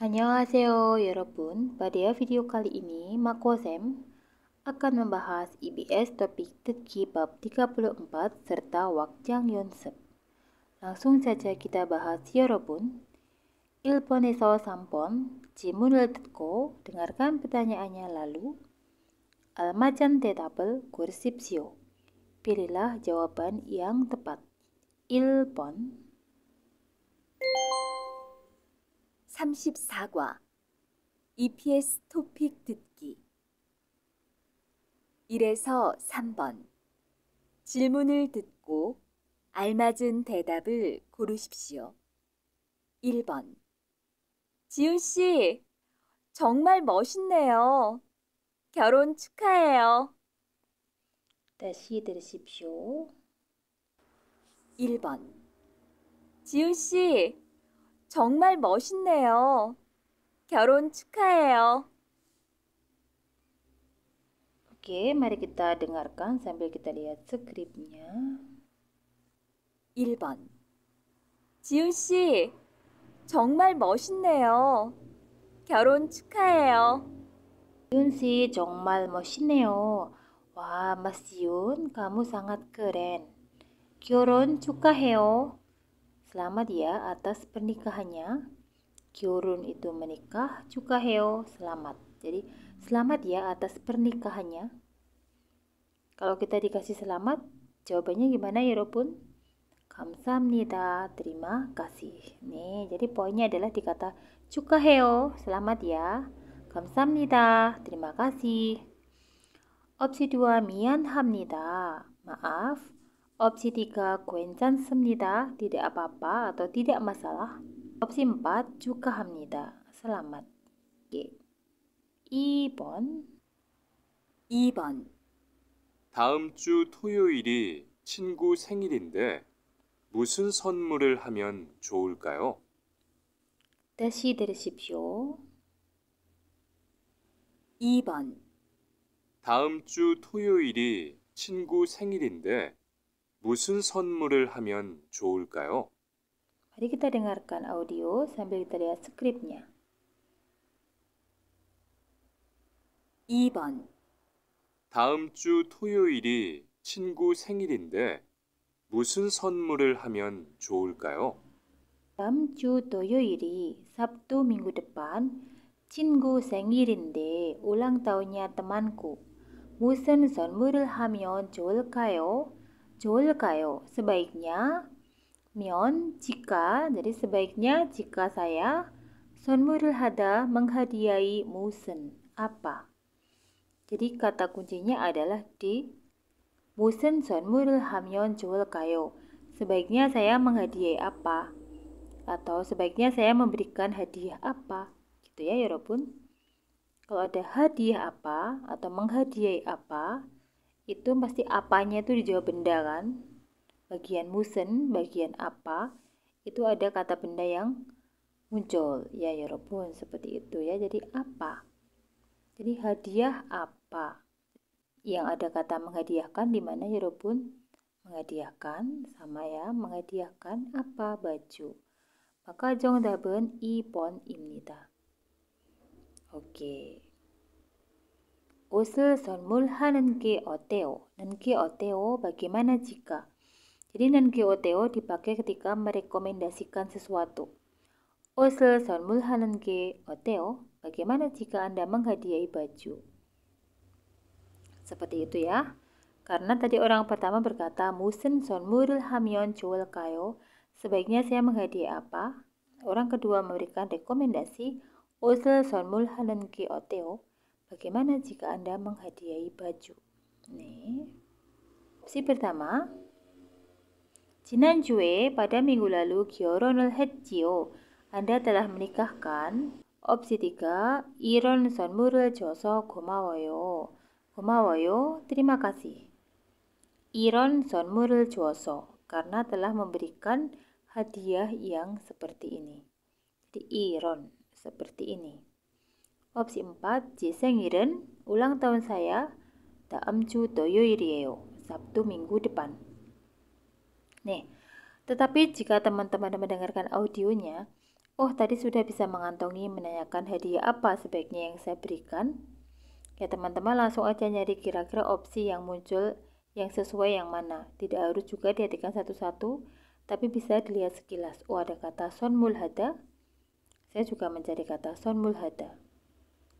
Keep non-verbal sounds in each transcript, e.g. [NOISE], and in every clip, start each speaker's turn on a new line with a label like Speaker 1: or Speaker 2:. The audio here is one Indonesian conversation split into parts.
Speaker 1: Annyeonghaseyo Yorobun, pada video kali ini Mako Sam akan membahas IBS topik teki bab 34 serta Wakjang Yonsep. Langsung saja kita bahas Yorobun. Ilponeso Sampon, Jimun Letetko, dengarkan pertanyaannya lalu. Almacan tetabel kursipsio. Pilihlah jawaban yang tepat. Ilpon.
Speaker 2: 34과 EPS 토픽 듣기 1에서 3번 질문을 듣고 알맞은 대답을 고르십시오. 1번 지훈 씨, 정말 멋있네요. 결혼 축하해요.
Speaker 1: 다시 들으십시오.
Speaker 2: 1번 지훈 씨, 정말 멋있네요.
Speaker 1: 결혼 축하해요. Oke, mari kita dengarkan sambil kita lihat skripnya. 1번 지훈 씨, 정말 멋있네요. 결혼 축하해요. 지훈 씨, 정말 멋있네요. 와, Mas Yun, kamu sangat keren. 결혼 축하해요. Selamat dia ya atas pernikahannya, Kyorun itu menikah, Heo selamat. Jadi selamat dia ya atas pernikahannya. Kalau kita dikasih selamat, jawabannya gimana ya Robun? Kamsamnida, terima kasih. Nih, jadi poinnya adalah dikata kata Heo selamat ya. Kamsamnida, terima kasih. Opsi 2, Mian Hamnida, maaf. Opsi 3 괜찮습니다. Tidak apa-apa atau tidak masalah. Opsi 4 juga 합니다. Selamat. 예. 2번 2번
Speaker 3: 다음 주 토요일이 친구 생일인데 무슨 선물을 하면 좋을까요?
Speaker 1: 다시 들으십시오. 2번
Speaker 3: 다음 주 토요일이 친구 생일인데 무슨 선물을 하면 좋을까요?
Speaker 1: Mari kita dengarkan audio sambil kita lihat skripnya.
Speaker 2: 2번
Speaker 3: 다음 주 토요일이 친구 생일인데 무슨 선물을 하면 좋을까요?
Speaker 1: 다음 주 토요일이 Sabtu minggu depan 친구 생일인데 ulang tahunnya temanku. 무슨 선물을 하면 좋을까요? Jual kayo. Sebaiknya mion jika, jadi sebaiknya jika saya sonmurul hada menghadiahi musen apa. Jadi kata kuncinya adalah di musen sonmurul hamyon jual kayo. Sebaiknya saya menghadiahi apa? Atau sebaiknya saya memberikan hadiah apa? Gitu ya, Yorobun. Ya Kalau ada hadiah apa atau menghadiahi apa, itu pasti apanya itu dijawab benda kan bagian musen bagian apa itu ada kata benda yang muncul ya ya pun seperti itu ya jadi apa jadi hadiah apa yang ada kata menghadiahkan di mana ya pun menghadiahkan sama ya menghadiahkan apa baju maka jong daben ipon imnita oke okay usul sol mulha dan oteo dan oteo bagaimana jika jadi Nenke oteo dipakai ketika merekomendasikan sesuatu usul sol mulha oteo bagaimana jika anda menghadiahi baju seperti itu ya karena tadi orang pertama berkata musen son muril hamion jual kayo sebaiknya saya menghadiahi apa orang kedua memberikan rekomendasi usul son mulha oteo Bagaimana jika Anda menghadiahi baju? Nih. Opsi pertama, Jinan Jue pada minggu lalu 결혼을 했지요. Anda telah menikahkan. Opsi 3, Son 선물을 Joso Gomawoyo. Gomawoyo, Terima kasih. Son 선물을 Joso, karena telah memberikan hadiah yang seperti ini. Jadi Iron seperti ini. Opsi 4, jisengiren ulang tahun saya, Doyo Irieo, Sabtu minggu depan. Nih, tetapi jika teman-teman mendengarkan audionya, oh tadi sudah bisa mengantongi menanyakan hadiah apa sebaiknya yang saya berikan, ya teman-teman langsung aja nyari kira-kira opsi yang muncul yang sesuai yang mana. Tidak harus juga dihatikan satu-satu, tapi bisa dilihat sekilas. Oh ada kata son mulhada, saya juga mencari kata son mulhada.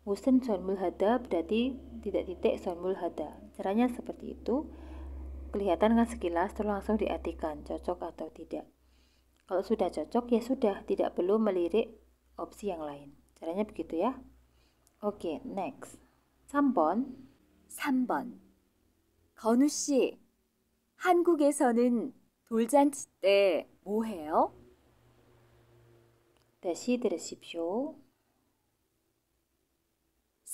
Speaker 1: Wusten sormul hada berarti tidak titik sormul hada. Caranya seperti itu. Kelihatan kan sekilas terus langsung diartikan cocok atau tidak. Kalau sudah cocok ya sudah, tidak perlu melirik opsi yang lain. Caranya begitu ya. Oke, okay, next. 3번. 3번.
Speaker 2: 건우 씨, 한국에서는 돌잔치 때 해요? 다시 들으십시오.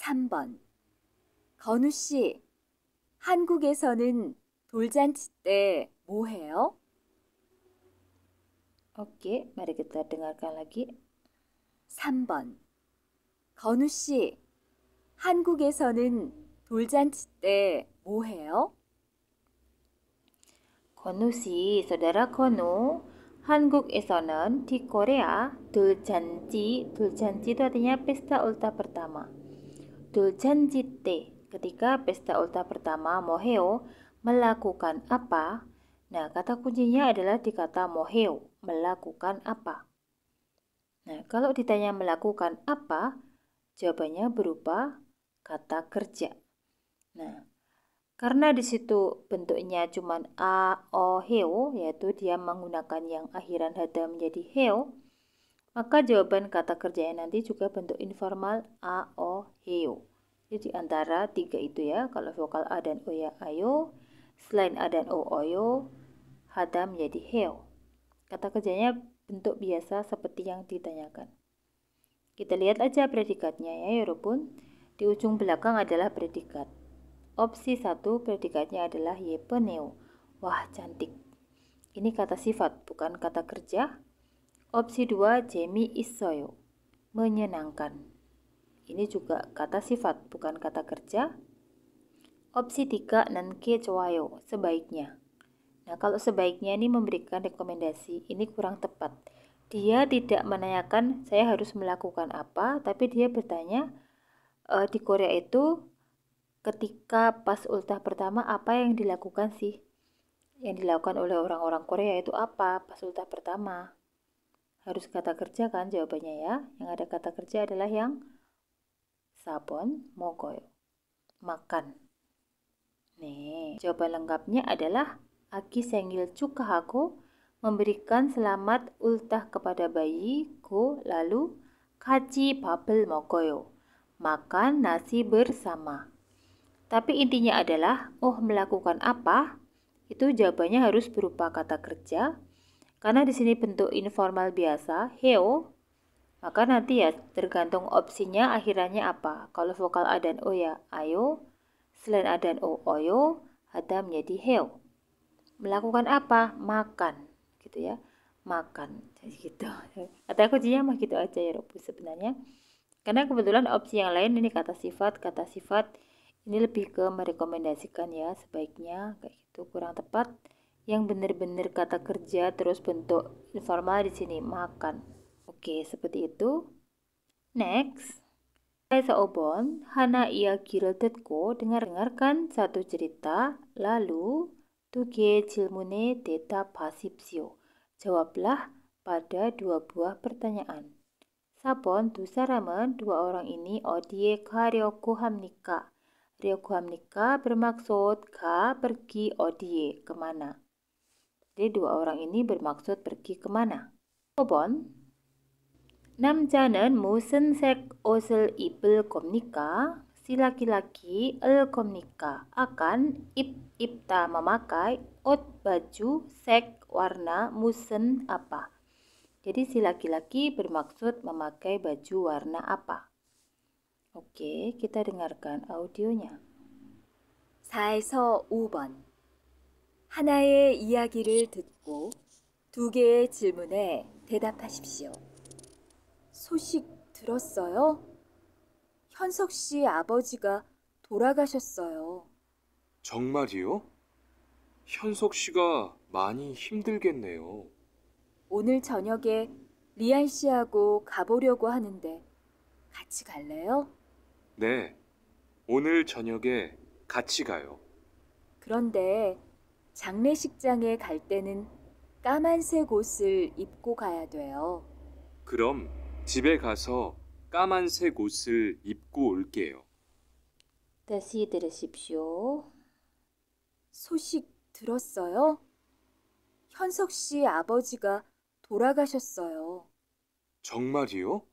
Speaker 2: 3번. 건우 씨, 한국에서는 돌잔치 때 뭐 해요? Oke, mari kita dengarkan lagi. 3번. 건우 씨, 한국에서는 돌잔치 때
Speaker 1: 뭐 해요? 건우 씨, saudara 건우, 한국에서는 di Korea 돌잔치, 돌잔치 itu artinya pesta ulta pertama. Jitte ketika pesta ulta pertama Moheo melakukan apa? Nah, kata kuncinya adalah di kata Moheo, melakukan apa. Nah, kalau ditanya melakukan apa, jawabannya berupa kata kerja. Nah, karena di situ bentuknya cuma a o heo, yaitu dia menggunakan yang akhiran hada menjadi heo, maka jawaban kata kerjanya nanti juga bentuk informal a, o, heo. Jadi antara tiga itu ya, kalau vokal a dan o ya ayo, selain a dan o oyo, hada menjadi heo. Kata kerjanya bentuk biasa seperti yang ditanyakan. Kita lihat aja predikatnya ya, Yorobun. Ya Di ujung belakang adalah predikat. Opsi satu predikatnya adalah yepeneo. Wah, cantik. Ini kata sifat, bukan kata kerja, Opsi 2, Jamie Isoyo, menyenangkan. Ini juga kata sifat, bukan kata kerja. Opsi 3, Nanke Chwayo, sebaiknya. Nah, kalau sebaiknya ini memberikan rekomendasi, ini kurang tepat. Dia tidak menanyakan saya harus melakukan apa, tapi dia bertanya e, di Korea itu ketika pas ultah pertama apa yang dilakukan sih? Yang dilakukan oleh orang-orang Korea itu apa pas ultah pertama? harus kata kerja kan jawabannya ya. Yang ada kata kerja adalah yang sabon mogoyo. Makan. Nih, jawaban lengkapnya adalah Aki Sengil Cukahaku memberikan selamat ultah kepada bayi ku lalu kaci babel mogoyo makan nasi bersama. Tapi intinya adalah oh melakukan apa? Itu jawabannya harus berupa kata kerja karena di sini bentuk informal biasa, heo, maka nanti ya tergantung opsinya akhirannya apa. Kalau vokal A dan O ya ayo, selain A dan O oyo, ada menjadi heo. Melakukan apa? Makan, gitu ya. Makan, jadi gitu. [LAUGHS] Kata kuncinya mah gitu aja ya Robu sebenarnya. Karena kebetulan opsi yang lain ini kata sifat, kata sifat ini lebih ke merekomendasikan ya sebaiknya kayak gitu kurang tepat yang benar-benar kata kerja terus bentuk informal di sini makan. Oke, seperti itu. Next. Saya seobon, hana ia girotetko dengar dengarkan satu cerita, lalu tuge jilmune deta pasipsio. Jawablah pada dua buah pertanyaan. Sabon saraman dua orang ini odie karyoku hamnika. Ryoku hamnika bermaksud ka pergi odie kemana. Jadi dua orang ini bermaksud pergi kemana? Kobon. 남자는 musen sek osel ibel komnika Si laki-laki el komnika akan ip ipta memakai ot baju sek warna musen apa. Jadi si laki-laki bermaksud memakai baju warna apa. Oke, kita dengarkan audionya. Saya 에서 5번 하나의 이야기를 듣고
Speaker 2: 두 개의 질문에 대답하십시오. 소식 들었어요? 현석 씨 아버지가 돌아가셨어요.
Speaker 3: 정말이요? 현석 씨가 많이 힘들겠네요.
Speaker 2: 오늘 저녁에 리안 씨하고 가보려고 하는데 같이 갈래요?
Speaker 3: 네, 오늘 저녁에 같이 가요.
Speaker 2: 그런데 장례식장에 갈 때는 까만색 옷을 입고 가야 돼요.
Speaker 3: 그럼 집에 가서 까만색 옷을 입고 올게요.
Speaker 2: 다시 들으십시오. 소식 들었어요? 현석 씨 아버지가 돌아가셨어요.
Speaker 3: 정말이요?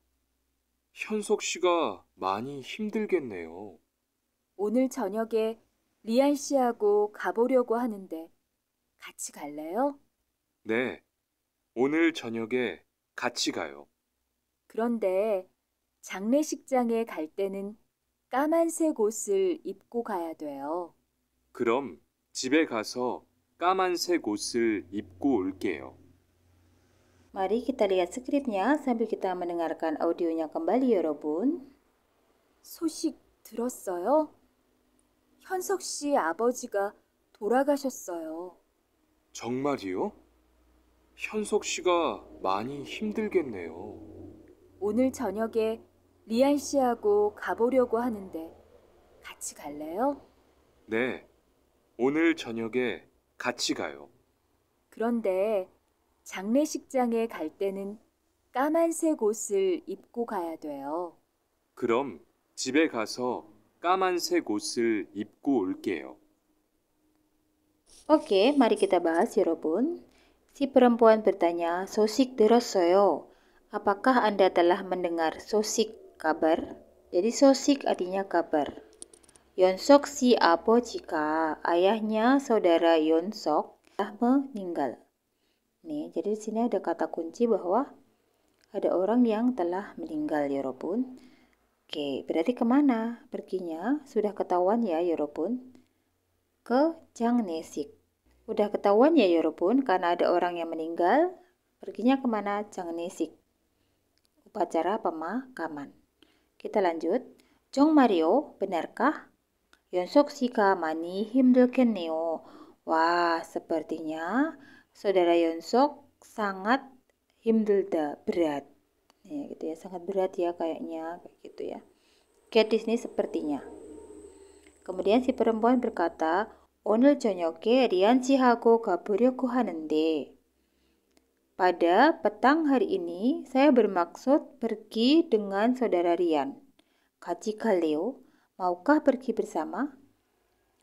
Speaker 3: 현석 씨가 많이 힘들겠네요.
Speaker 2: 오늘 저녁에 리안 씨하고 가보려고 하는데 같이 갈래요?
Speaker 3: 네, 오늘 저녁에 같이 가요.
Speaker 2: 그런데 장례식장에 갈 때는 까만색 옷을 입고 가야 돼요.
Speaker 3: 그럼 집에 가서 까만색 옷을 입고 올게요.
Speaker 1: Mari kita lihat skripnya sambil kita mendengarkan audionya kembali, 여러분.
Speaker 2: 소식 들었어요? 현석 씨 아버지가 돌아가셨어요.
Speaker 3: 정말이요? 현석 씨가 많이 힘들겠네요.
Speaker 2: 오늘 저녁에 리안 씨하고 가보려고 하는데 같이 갈래요?
Speaker 3: 네. 오늘 저녁에 같이 가요.
Speaker 2: 그런데 장례식장에 갈 때는 까만색 옷을 입고 가야 돼요.
Speaker 3: 그럼 집에 가서 까만색 옷을 입고 올게요.
Speaker 1: Oke, mari kita bahas Yorobun. Si perempuan bertanya, Sosik derosoyo, apakah Anda telah mendengar sosik kabar? Jadi sosik artinya kabar. Yonsok si apo jika ayahnya saudara Yonsok telah meninggal. Nih, jadi di sini ada kata kunci bahwa ada orang yang telah meninggal Yorobun. Oke, berarti kemana perginya? Sudah ketahuan ya Yorobun? ke Changnesik. Udah ketahuan ya Yorobun karena ada orang yang meninggal, perginya kemana Changnesik. Upacara pemakaman. Kita lanjut. Jong Mario, benarkah? Yonsok sika Mani neo. Wah, sepertinya saudara Yonsok sangat himdelda, berat. Ya, gitu ya, sangat berat ya kayaknya, kayak gitu ya. Gadis ini sepertinya. Kemudian si perempuan berkata, 오늘 저녁에 리안치하고 가보려고 하는데. Pada petang hari ini, saya bermaksud pergi dengan saudara Rian. Kaji Kaleo, maukah pergi bersama?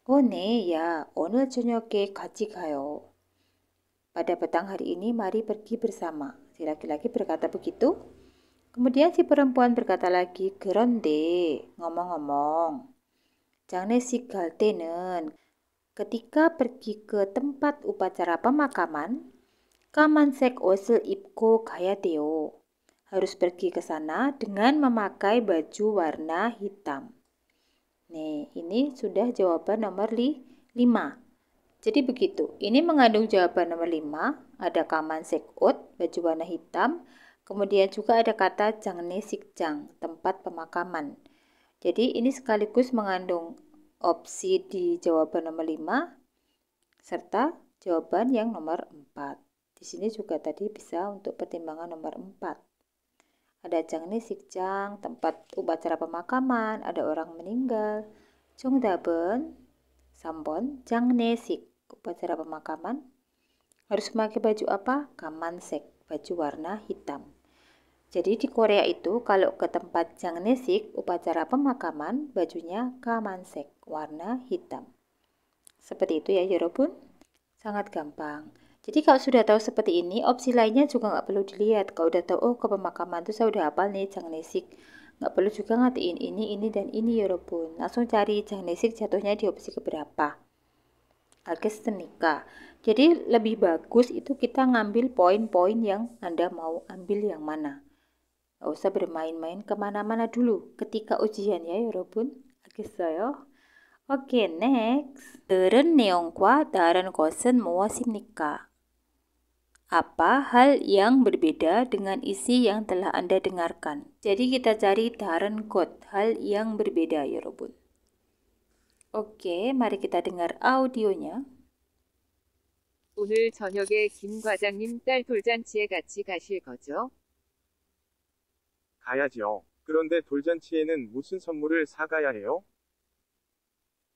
Speaker 1: Oh, ne, ya. 오늘 저녁에 같이 가요. Pada petang hari ini, mari pergi bersama. Si laki-laki berkata begitu. Kemudian si perempuan berkata lagi, Geronde, ngomong-ngomong. Jangan si Galtenen. ketika pergi ke tempat upacara pemakaman, Kamansek Osel Ipko Kayateo harus pergi ke sana dengan memakai baju warna hitam. Nih, ini sudah jawaban nomor 5. Jadi begitu, ini mengandung jawaban nomor 5, ada Kamansek Ot, baju warna hitam, kemudian juga ada kata Jangne Sikjang, tempat pemakaman. Jadi ini sekaligus mengandung opsi di jawaban nomor 5 serta jawaban yang nomor 4. Di sini juga tadi bisa untuk pertimbangan nomor 4. Ada jangni sikjang, tempat upacara pemakaman, ada orang meninggal, jongdaben, sampon, jangne sik, upacara pemakaman. Harus memakai baju apa? Kamansek, baju warna hitam. Jadi di Korea itu kalau ke tempat jangnesik, upacara pemakaman, bajunya kamansek, warna hitam. Seperti itu ya Yorobun. Sangat gampang. Jadi kalau sudah tahu seperti ini, opsi lainnya juga nggak perlu dilihat. Kalau udah tahu, oh ke pemakaman itu saya udah hafal nih jangnesik. Nggak perlu juga ngatiin ini, ini, dan ini Yorobun. Langsung cari jangnesik jatuhnya di opsi keberapa. Alkestenika. Jadi lebih bagus itu kita ngambil poin-poin yang Anda mau ambil yang mana. Gak usah bermain-main kemana-mana dulu ketika ujian ya 여러분. 알겠어요? 오케이, okay, next. 들은 내용과 다른 것은 무엇입니까? Apa hal yang berbeda dengan isi yang telah Anda dengarkan? Jadi kita cari daren kot, hal yang berbeda, ya, Robun. Oke, okay, mari kita dengar audionya.
Speaker 4: 오늘 저녁에 김 과장님 딸 돌잔치에 같이 가실 거죠?
Speaker 5: 가야지요. 그런데 돌잔치에는 무슨 선물을 사가야 해요?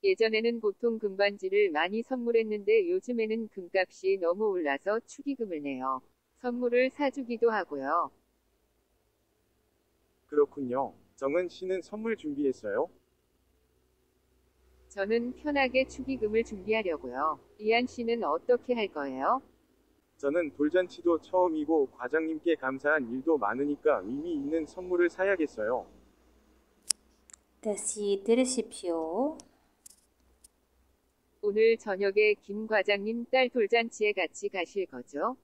Speaker 4: 예전에는 보통 금반지를 많이 선물했는데 요즘에는 금값이 너무 올라서 축의금을 내요. 선물을 사주기도 하고요.
Speaker 5: 그렇군요. 정은 씨는 선물 준비했어요?
Speaker 4: 저는 편하게 축의금을 준비하려고요. 이한 씨는 어떻게 할 거예요?
Speaker 5: 저는 돌잔치도 처음이고 과장님께 감사한 일도 많으니까 의미 있는 선물을 사야겠어요.
Speaker 1: 다시 들으십시오.
Speaker 4: 오늘 저녁에 김 과장님 딸 돌잔치에 같이 가실 거죠?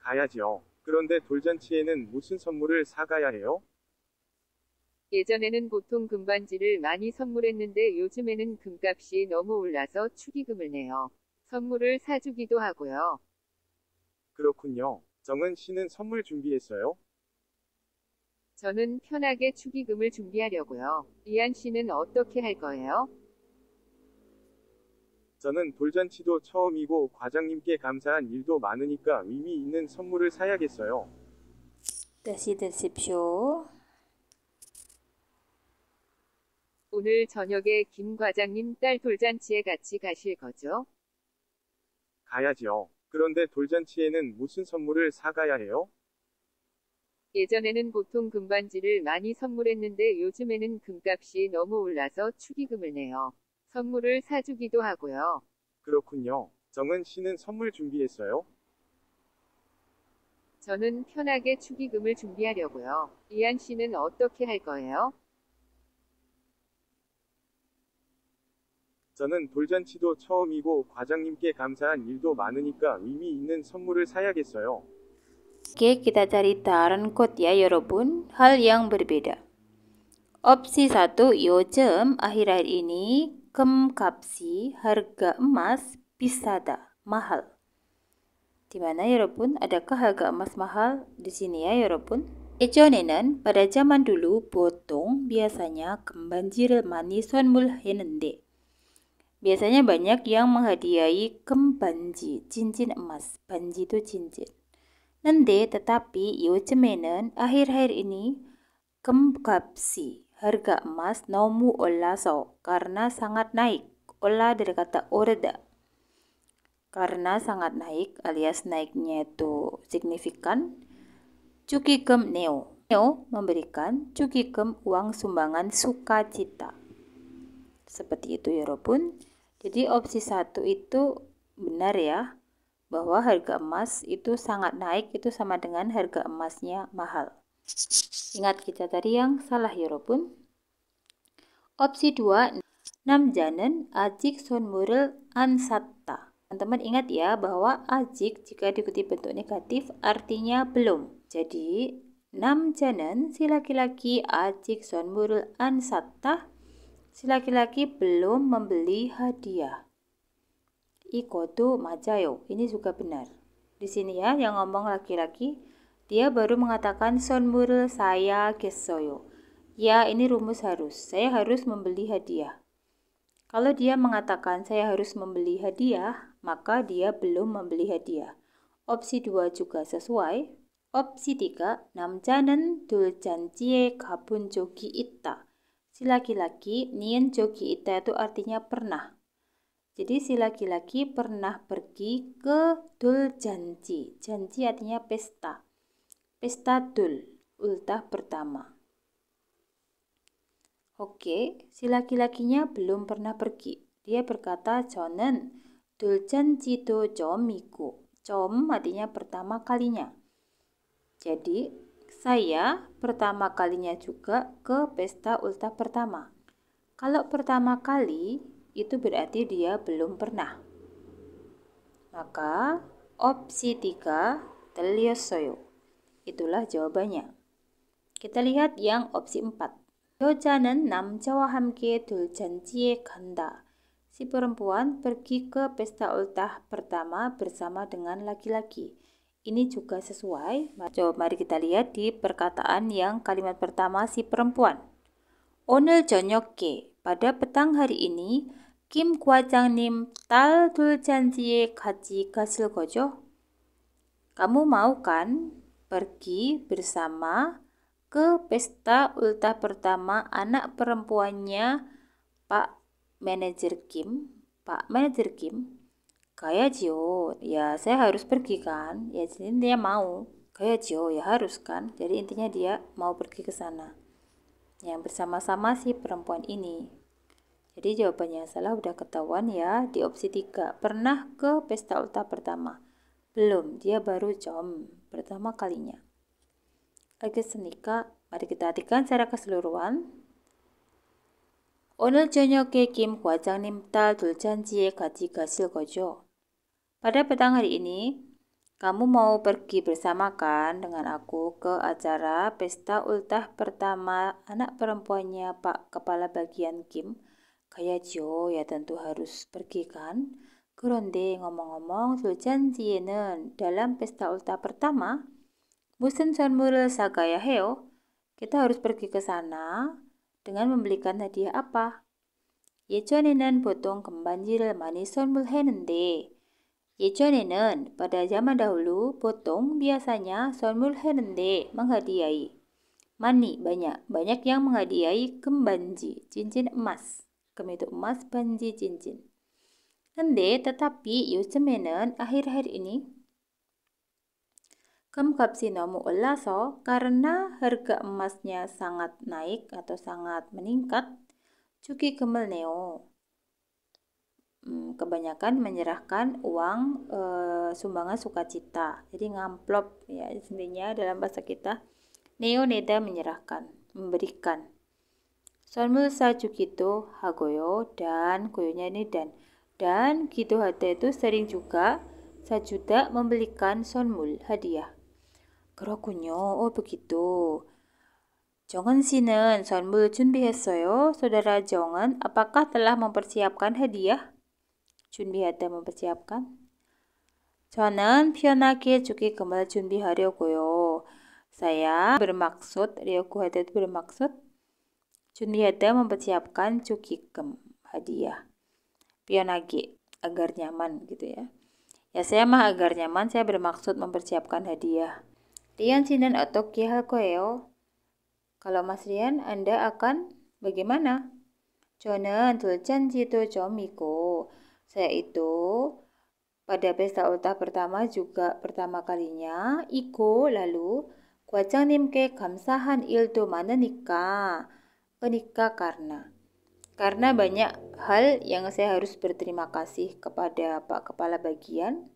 Speaker 5: 가야지요. 그런데 돌잔치에는 무슨 선물을 사가야 해요?
Speaker 4: 예전에는 보통 금반지를 많이 선물했는데 요즘에는 금값이 너무 올라서 축의금을 내요. 선물을 사주기도 하고요.
Speaker 5: 그렇군요. 정은 씨는 선물 준비했어요?
Speaker 4: 저는 편하게 축의금을 준비하려고요. 이한 씨는 어떻게 할 거예요?
Speaker 5: 저는 돌잔치도 처음이고 과장님께 감사한 일도 많으니까 의미 있는 선물을 사야겠어요.
Speaker 1: 다시 드십시오.
Speaker 4: 오늘 저녁에 김 과장님 딸 돌잔치에 같이 가실 거죠?
Speaker 5: 가야지요. 그런데 돌잔치에는 무슨 선물을 사가야 해요?
Speaker 4: 예전에는 보통 금반지를 많이 선물했는데 요즘에는 금값이 너무 올라서 축의금을 내요. 선물을 사주기도 하고요.
Speaker 5: 그렇군요. 정은 씨는 선물 준비했어요?
Speaker 4: 저는 편하게 축의금을 준비하려고요. 이한 씨는 어떻게 할 거예요?
Speaker 5: 저는 돌잔치도 처음이고 과장님께 감사한 일도 많으니까 의미 있는 선물을
Speaker 1: 사야겠어요. Oke, kita cari taran kot ya, Yorobun. Hal yang berbeda. Opsi 1, Yojem, akhir-akhir ini, kemkapsi, harga emas, pisada, mahal. Di mana, Yorobun? Adakah harga emas mahal? Di sini ya, Yorobun. Ejonenen, pada zaman dulu, botong biasanya kembanjir manison mulhenende. Biasanya banyak yang menghadiahi kembanji, cincin emas. Banji itu cincin. nanti tetapi cemenen akhir-akhir ini kembapsi, harga emas nomu olaso karena sangat naik. Ola dari kata orda karena sangat naik alias naiknya itu signifikan. Cukikem neo. Neo memberikan cukikem uang sumbangan sukacita. Seperti itu ya Robun. Jadi opsi satu itu benar ya bahwa harga emas itu sangat naik itu sama dengan harga emasnya mahal. Ingat kita tadi yang salah ya Robun. Opsi 2 janen ajik muril ansatta. Teman-teman ingat ya bahwa ajik jika diikuti bentuk negatif artinya belum. Jadi janen si laki-laki ajik muril ansatta Si laki-laki belum membeli hadiah. Ikoto majayo. Ini juga benar. Di sini ya yang ngomong laki-laki, dia baru mengatakan sonmuru saya gesoyo. Ya, ini rumus harus. Saya harus membeli hadiah. Kalau dia mengatakan saya harus membeli hadiah, maka dia belum membeli hadiah. Opsi 2 juga sesuai. Opsi 3, namjanen duljanjie kabun jogi ita. Si laki-laki nien jogi ita itu artinya pernah. Jadi si laki-laki pernah pergi ke dul janji. Janji artinya pesta. Pesta dul, ultah pertama. Oke, si laki-lakinya belum pernah pergi. Dia berkata, Jonen, dul janji do jomiku. Jom artinya pertama kalinya. Jadi, saya pertama kalinya juga ke pesta ultah pertama. Kalau pertama kali, itu berarti dia belum pernah. Maka opsi 3 Teliosoyo. Itulah jawabannya. Kita lihat yang opsi 4. 여자는 남자와 hamke 둘 잔치에 ganda. Si perempuan pergi ke pesta ultah pertama bersama dengan laki-laki. Ini juga sesuai. Coba mari kita lihat di perkataan yang kalimat pertama si perempuan. Onel jonyokke. Pada petang hari ini, Kim Kwajangnim tal janjiye gaji kasil gojo. Kamu mau kan pergi bersama ke pesta ulta pertama anak perempuannya Pak Manajer Kim? Pak Manajer Kim Kayak Jio, ya saya harus pergi kan? Ya jadi dia mau. Kayak Jio, ya harus kan? Jadi intinya dia mau pergi ke sana. Yang bersama-sama si perempuan ini. Jadi jawabannya salah udah ketahuan ya di opsi 3. Pernah ke pesta ulta pertama? Belum, dia baru com pertama kalinya. Oke, senika, mari kita artikan secara keseluruhan. Onel 오늘 저녁에 김 과장님 딸 둘째인지에 같이 가실 거죠? Pada petang hari ini, kamu mau pergi bersama kan dengan aku ke acara pesta ultah pertama anak perempuannya Pak Kepala Bagian Kim. Kayak Jo ya tentu harus pergi kan? Kuronde ngomong-ngomong Sojan Jienen dalam pesta ultah pertama Musen Sonmuril Sagaya Heo kita harus pergi ke sana dengan membelikan hadiah apa? Ye potong Yejonenan botong kembanjil manison mulhenende. 예전에는 pada zaman dahulu potong biasanya sonmul herende menghadiahi. Mani banyak, banyak yang menghadiahi kembanji, cincin emas. Kemitu emas, banji cincin. Hende tetapi yosemenen akhir-akhir ini nomu ulaso karena harga emasnya sangat naik atau sangat meningkat, cuki kemelneo Hmm, kebanyakan menyerahkan uang e, sumbangan sukacita. Jadi ngamplop ya intinya dalam bahasa kita neoneda menyerahkan, memberikan. Sonmul sajukito hagoyo dan koyonya ini dan dan gitu hata itu sering juga sajuda membelikan sonmul hadiah. Kerokunyo, oh begitu. Jongan Sinen, sonmul 준비했어요. Saudara Jongan, apakah telah mempersiapkan hadiah? 준비했다 mempersiapkan. 저는 피어나기에 kembali 그말 준비하려고요. Saya bermaksud, Ryoku Hadad bermaksud Junhiyada mempersiapkan cukikem hadiah Pionagi agar nyaman gitu ya Ya saya mah agar nyaman saya bermaksud mempersiapkan hadiah Rian Sinan atau Kihal yo Kalau Mas Rian Anda akan bagaimana? Jonan tulchan cito comiko saya itu pada pesta ulta pertama juga pertama kalinya Iko lalu kamsahan ilto mana nikah, nikah karena karena hmm. banyak hal yang saya harus berterima kasih kepada Pak Kepala Bagian.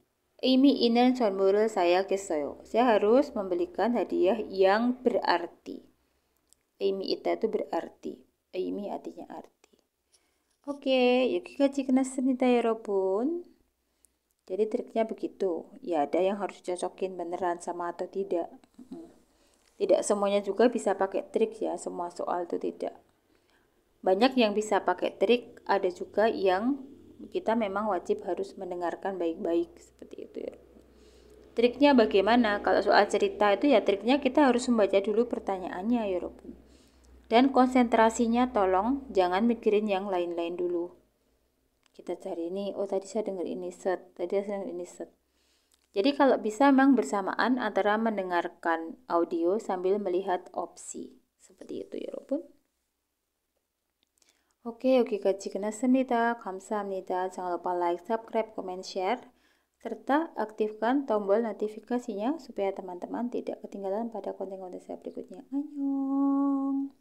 Speaker 1: Imi inen sonmurul saya kesoyo. Saya harus membelikan hadiah yang berarti. Imi ita itu berarti. Imi artinya arti. Oke, yukiga ya robun. Jadi triknya begitu. Ya ada yang harus cocokin beneran sama atau tidak. Tidak semuanya juga bisa pakai trik ya, semua soal itu tidak. Banyak yang bisa pakai trik, ada juga yang kita memang wajib harus mendengarkan baik-baik seperti itu ya. Triknya bagaimana? Kalau soal cerita itu ya triknya kita harus membaca dulu pertanyaannya ya Robun dan konsentrasinya tolong jangan mikirin yang lain-lain dulu kita cari ini oh tadi saya dengar ini set tadi saya dengar ini set jadi kalau bisa memang bersamaan antara mendengarkan audio sambil melihat opsi seperti itu ya Robun Oke, oke kaji kena senita, kamsahamnida. Jangan lupa like, subscribe, comment, share, serta aktifkan tombol notifikasinya supaya teman-teman tidak ketinggalan pada konten-konten saya berikutnya. Annyeong!